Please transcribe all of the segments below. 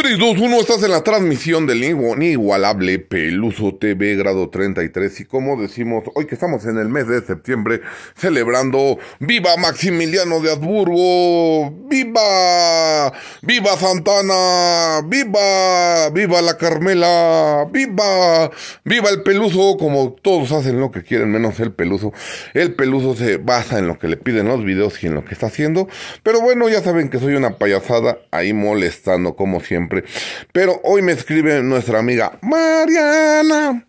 3, 2, 1, estás en la transmisión del inigualable Peluso TV grado 33 y como decimos hoy que estamos en el mes de septiembre celebrando viva Maximiliano de Habsburgo, viva, viva Santana, viva, viva la Carmela, viva, viva el Peluso, como todos hacen lo que quieren menos el Peluso. El Peluso se basa en lo que le piden los videos y en lo que está haciendo, pero bueno, ya saben que soy una payasada ahí molestando como siempre pero hoy me escribe nuestra amiga Mariana.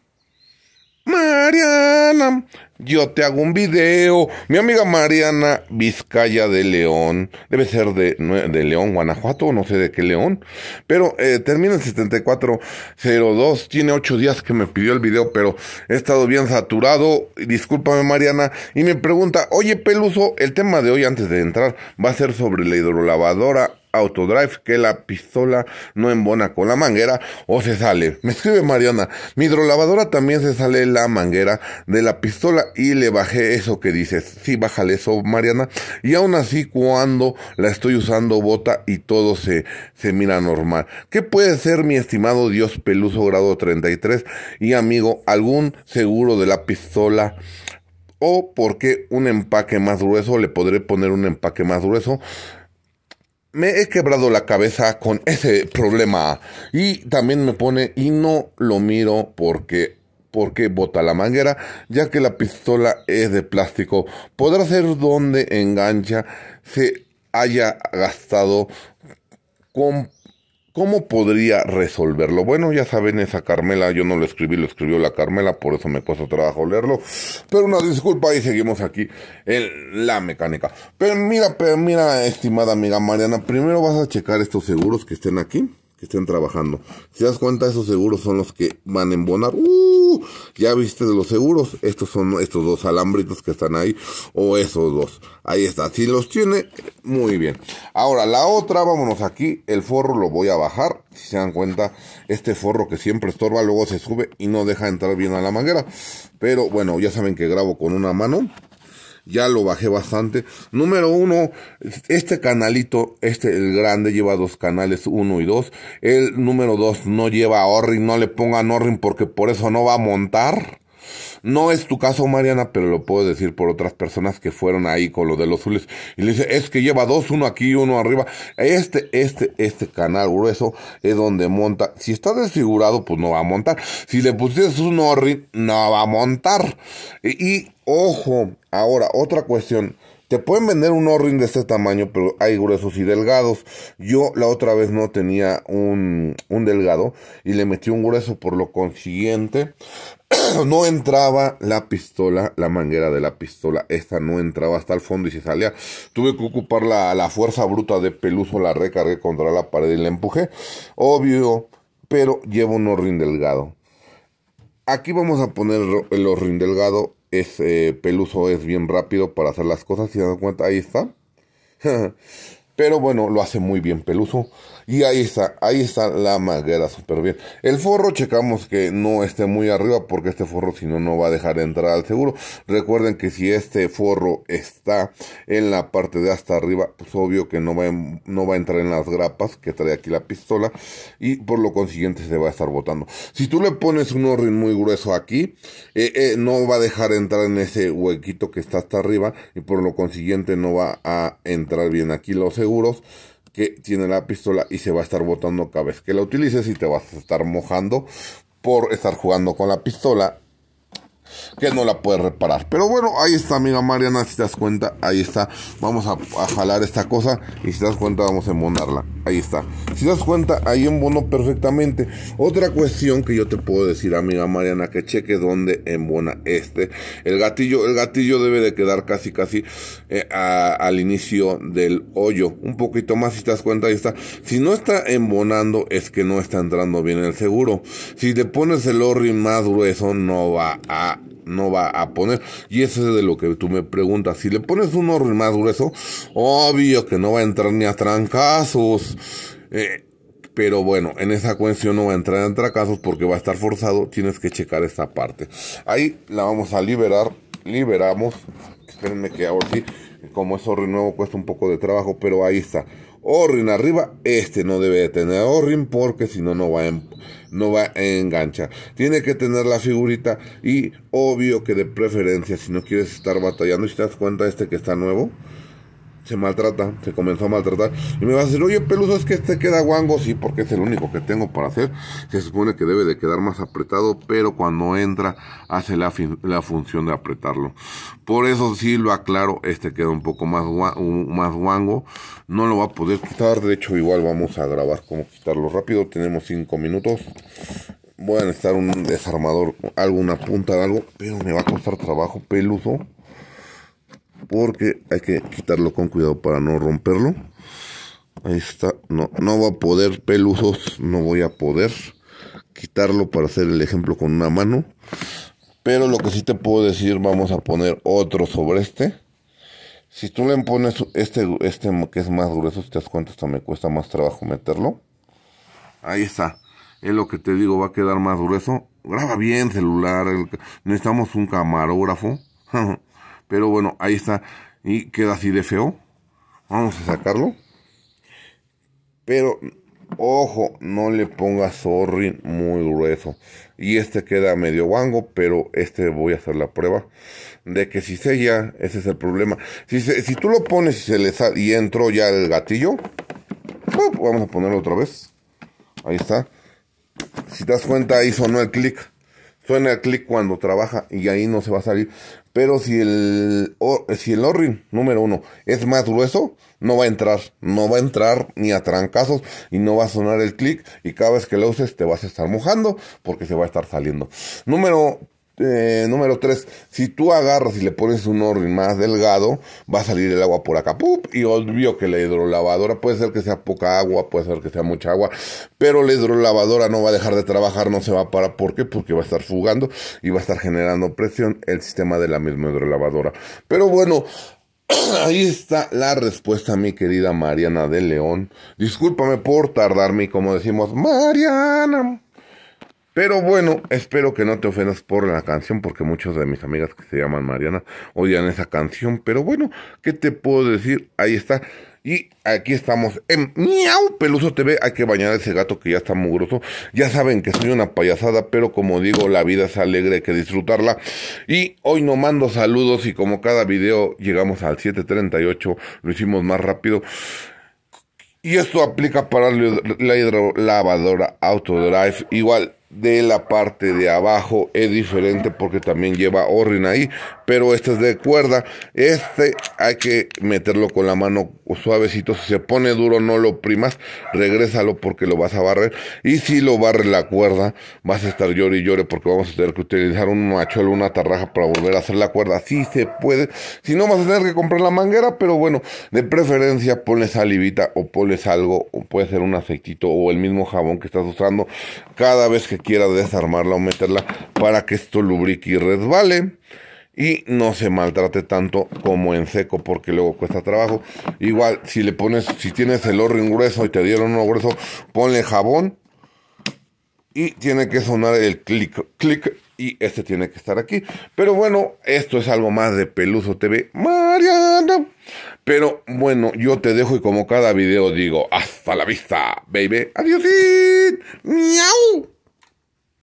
Mariana, yo te hago un video. Mi amiga Mariana Vizcaya de León, debe ser de, León, Guanajuato, no sé de qué León, pero eh, termina en 7402. Tiene ocho días que me pidió el video, pero he estado bien saturado. Discúlpame, Mariana. Y me pregunta, oye, Peluso, el tema de hoy, antes de entrar, va a ser sobre la hidrolavadora autodrive que la pistola no embona con la manguera o se sale. Me escribe Mariana, mi hidrolavadora también se sale la manguera de la pistola y le bajé eso que dices. Sí, bájale eso, Mariana. Y aún así, cuando la estoy usando, bota y todo se, se mira normal. ¿Qué puede ser, mi estimado Dios Peluso grado 33 y amigo, algún seguro de la pistola? o porque un empaque más grueso, le podré poner un empaque más grueso me he quebrado la cabeza con ese problema. Y también me pone, y no lo miro porque, porque bota la manguera, ya que la pistola es de plástico. Podrá ser donde engancha se haya gastado con ¿Cómo podría resolverlo? Bueno, ya saben, esa Carmela, yo no lo escribí, lo escribió la Carmela, por eso me cuesta trabajo leerlo. Pero una disculpa y seguimos aquí en la mecánica. Pero mira, pero mira, estimada amiga Mariana, primero vas a checar estos seguros que estén aquí, que estén trabajando. Si das cuenta, esos seguros son los que van a embonar. ¡Uh! ya viste de los seguros, estos son estos dos alambritos que están ahí, o esos dos. Ahí está, si los tiene, muy bien. Ahora, la otra, vámonos aquí, el forro lo voy a bajar, si se dan cuenta, este forro que siempre estorba, luego se sube y no deja entrar bien a la manguera. Pero bueno, ya saben que grabo con una mano ya lo bajé bastante. Número uno, este canalito, este el grande lleva dos canales, uno y dos. El número dos no lleva orrin no le pongan orrin porque por eso no va a montar. No es tu caso, Mariana, pero lo puedo decir por otras personas que fueron ahí con lo de los zules. Y le dice, es que lleva dos, uno aquí, uno arriba. Este, este, este canal grueso es donde monta. Si está desfigurado, pues no va a montar. Si le pusieras un horri, no va a montar. y ojo, ahora, otra cuestión. Te pueden vender un o de este tamaño, pero hay gruesos y delgados. Yo la otra vez no tenía un, delgado y le metí un grueso, por lo consiguiente, no entraba la pistola, la manguera de la pistola. Esta no entraba hasta el fondo y se salía. Tuve que ocupar la, la fuerza bruta de Peluso, la recargué contra la pared y la empujé. Obvio, pero llevo un o delgado. Aquí vamos a poner el o delgado es Peluso es bien rápido para hacer las cosas, si te dan cuenta, ahí está. Pero bueno, lo hace muy bien Peluso. Y ahí está, ahí está la manguera súper bien. El forro checamos que no esté muy arriba porque este forro si no no va a dejar entrar al seguro. Recuerden que si este forro está en la parte de hasta arriba, pues obvio que no va, no va a entrar en las grapas que trae aquí la pistola y por lo consiguiente se va a estar botando. Si tú le pones un orden muy grueso aquí, eh, eh, no va a dejar entrar en ese huequito que está hasta arriba y por lo consiguiente no va a entrar bien aquí los seguros que tiene la pistola y se va a estar botando cada vez que la utilices y te vas a estar mojando por estar jugando con la pistola que no la puede reparar. Pero bueno, ahí está, amiga Mariana, si te das cuenta, ahí está. Vamos a, jalar esta cosa y si te das cuenta vamos a embonarla. Ahí está. Si te das cuenta, ahí embonó perfectamente. Otra cuestión que yo te puedo decir, amiga Mariana, que cheque donde embona este. El gatillo, el gatillo debe de quedar casi, casi eh, al inicio del hoyo. Un poquito más, si te das cuenta, ahí está. Si no está embonando, es que no está entrando bien el seguro. Si te pones el lorry más grueso, no va a no va a poner. Y eso es de lo que tú me preguntas. Si le pones un orden más grueso, obvio que no va a entrar ni a trancazos. Eh, pero bueno, en esa cuestión no va a entrar en trancazos porque va a estar forzado. Tienes que checar esta parte. Ahí la vamos a liberar. Liberamos. Espérenme que ahora sí, como eso nuevo cuesta un poco de trabajo, pero ahí está. Orrin arriba, este no debe de tener Orrin porque si no, no va, en, no va a enganchar. Tiene que tener la figurita y obvio que de preferencia, si no quieres estar batallando, y si te das cuenta este que está nuevo, se maltrata, se comenzó a maltratar. Y me va a decir, oye, Peluso, es que este queda guango, sí, porque es el único que tengo para hacer. Se supone que debe de quedar más apretado, pero cuando entra hace la, función de apretarlo. Por eso sí lo aclaro, este queda un poco más, más guango. No lo va a poder quitar, de hecho igual vamos a grabar cómo quitarlo rápido. Tenemos 5 minutos voy a necesitar un desarmador, alguna punta de algo, pero me va a costar trabajo peluso porque hay que quitarlo con cuidado para no romperlo. Ahí está, no, no va a poder, peludos. no voy a poder quitarlo para hacer el ejemplo con una mano. Pero lo que sí te puedo decir, vamos a poner otro sobre este. Si tú le pones este, este que es más grueso, te das cuenta, hasta me cuesta más trabajo meterlo. Ahí está. Es lo que te digo, va a quedar más grueso. Graba bien celular. necesitamos un camarógrafo. Pero bueno, ahí está. Y queda así de feo. Vamos a sacarlo. Pero, ojo, no le ponga sorry muy grueso. Y este queda medio guango, pero este voy a hacer la prueba de que si ya, ese es el problema. Si, si tú lo pones y, se le sale, y entró ya el gatillo, vamos a ponerlo otra vez. Ahí está. Si te das cuenta, ahí sonó el clic suena el clic cuando trabaja y ahí no se va a salir. Pero si el, si el número uno es más grueso, no va a entrar, no va a entrar ni a trancazos y no va a sonar el clic y cada vez que lo uses te vas a estar mojando porque se va a estar saliendo. Número eh, número 3, si tú agarras y le pones un orden más delgado, va a salir el agua por acá, y obvio que la hidrolavadora puede ser que sea poca agua, puede ser que sea mucha agua, pero la hidrolavadora no va a dejar de trabajar, no se va a parar, ¿por qué? Porque va a estar fugando y va a estar generando presión el sistema de la misma hidrolavadora. Pero bueno, Ahí está la respuesta, mi querida Mariana de León. Discúlpame por tardarme, como decimos, Mariana. Pero bueno, espero que no te ofendas por la canción, porque muchas de mis amigas que se llaman Mariana odian esa canción. Pero bueno, ¿qué te puedo decir? Ahí está. Y aquí estamos en Miau Peluso TV. Hay que bañar a ese gato que ya está mugroso. Ya saben que soy una payasada, pero como digo, la vida es alegre, hay que disfrutarla. Y hoy no mando saludos y como cada video llegamos al 738, lo hicimos más rápido. Y esto aplica para la hidrolavadora Autodrive. Igual, de la parte de abajo es diferente porque también lleva o ahí, pero este es de cuerda. Este hay que meterlo con la mano o suavecito. Si se pone duro, no lo primas, regrésalo porque lo vas a barrer. Y si lo barre la cuerda, vas a estar llore y llore porque vamos a tener que utilizar un machuelo, una tarraja para volver a hacer la cuerda. Si se puede, si no vas a tener que comprar la manguera, pero bueno, de preferencia pones salivita o pones algo, o puede ser un aceitito o el mismo jabón que estás usando cada vez que quieras desarmarla o meterla para que esto lubrique y resbale y no se maltrate tanto como en seco porque luego cuesta trabajo. Igual, si le pones, si tienes el en grueso y te dieron uno grueso, ponle jabón y tiene que sonar el clic, clic y este tiene que estar aquí. Pero bueno, esto es algo más de Peluso TV. Mariana. Pero bueno, yo te dejo y como cada video digo, hasta la vista, baby. Adiós. Miau.